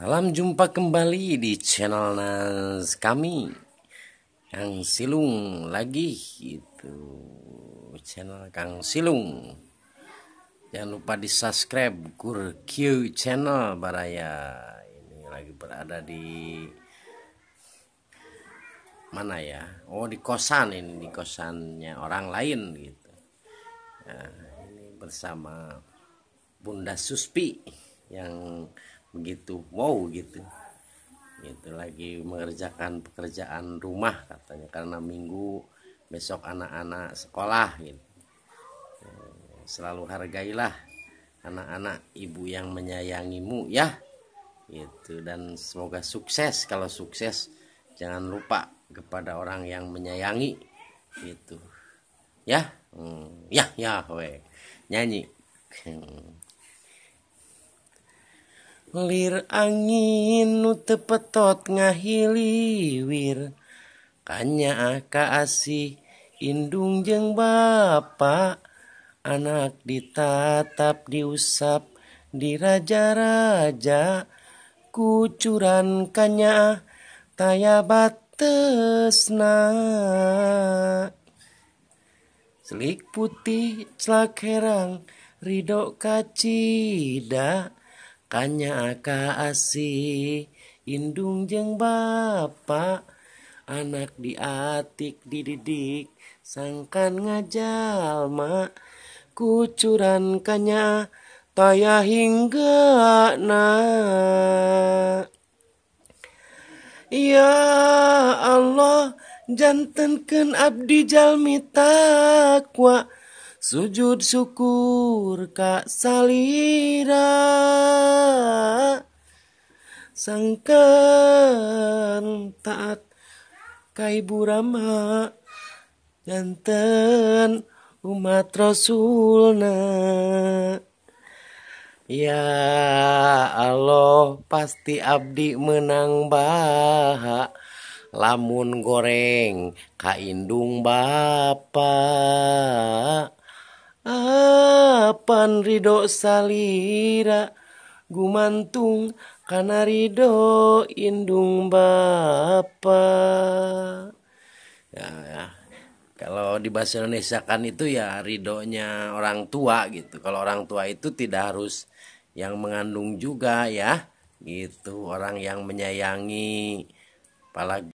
Salam jumpa kembali di channel Nas kami Kang Silung lagi itu channel Kang Silung. Jangan lupa di subscribe kurkyu channel Baraya. Ini lagi berada di mana ya? Oh di kosan ini di kosannya orang lain gitu. Nah, ini bersama Bunda Suspi yang begitu wow gitu gitu lagi mengerjakan pekerjaan rumah katanya karena minggu besok anak-anak sekolah gitu eh, selalu hargailah anak-anak ibu yang menyayangimu ya gitu dan semoga sukses kalau sukses jangan lupa kepada orang yang menyayangi gitu ya hmm, ya ya we nyanyi hmm. Lir angin nu tepetot ngahiliwir Kanya aka asih indung jeng bapak Anak ditatap diusap di raja-raja Kucuran kanya taya batesna Selik putih celak herang ridok kacida Kanya ka asih lindung je bapa anak diatik dididik sangkan ngajalma kucura kanya toya hingga na Iya Allahjannten ke abdijal mitakwa Sujud syukur kak salira sangkan taat kai burama Janten umat rasulna Ya Allah pasti abdi menang baha Lamun goreng kaindung Bapak Pan Ridho salira gumantung karena Ridho indung Bapa. Ya, ya. Kalau di bahasa Indonesia kan itu ya ridhonya orang tua gitu. Kalau orang tua itu tidak harus yang mengandung juga ya. Gitu orang yang menyayangi apalagi